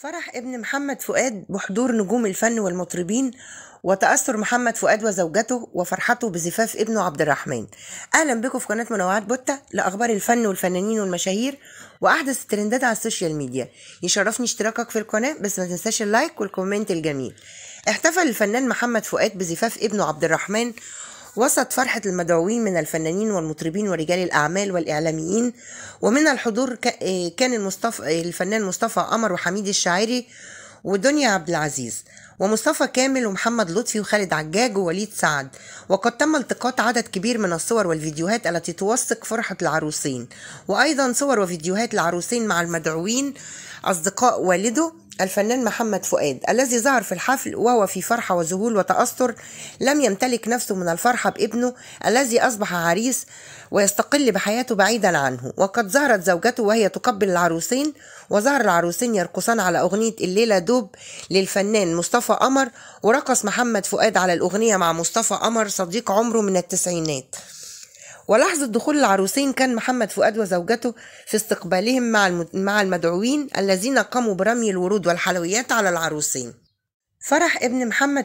فرح ابن محمد فؤاد بحضور نجوم الفن والمطربين وتأثر محمد فؤاد وزوجته وفرحته بزفاف ابنه عبد الرحمن أهلا بكم في قناة منوعات بوتة لأخبار الفن والفنانين والمشاهير وأحدث الترندات على السوشيال ميديا يشرفني اشتراكك في القناة بس ما تنساش اللايك والكومنت الجميل احتفل الفنان محمد فؤاد بزفاف ابنه عبد الرحمن وسط فرحة المدعوين من الفنانين والمطربين ورجال الأعمال والإعلاميين ومن الحضور آه، كان المصطفى آه، الفنان مصطفى قمر وحميد الشاعري ودنيا عبد العزيز ومصطفى كامل ومحمد لطفي وخالد عجاج ووليد سعد وقد تم التقاط عدد كبير من الصور والفيديوهات التي توثق فرحة العروسين وأيضا صور وفيديوهات العروسين مع المدعوين أصدقاء والده الفنان محمد فؤاد الذي ظهر في الحفل وهو في فرحة وذهول وتأثر لم يمتلك نفسه من الفرحة بابنه الذي أصبح عريس ويستقل بحياته بعيدا عنه وقد ظهرت زوجته وهي تقبل العروسين وظهر العروسين يرقصان على أغنية الليلة دوب للفنان مصطفى قمر ورقص محمد فؤاد على الأغنية مع مصطفى قمر صديق عمره من التسعينات ولحظة دخول العروسين كان محمد فؤاد وزوجته في استقبالهم مع مع المدعوين الذين قاموا برمي الورود والحلويات على العروسين. فرح ابن محمد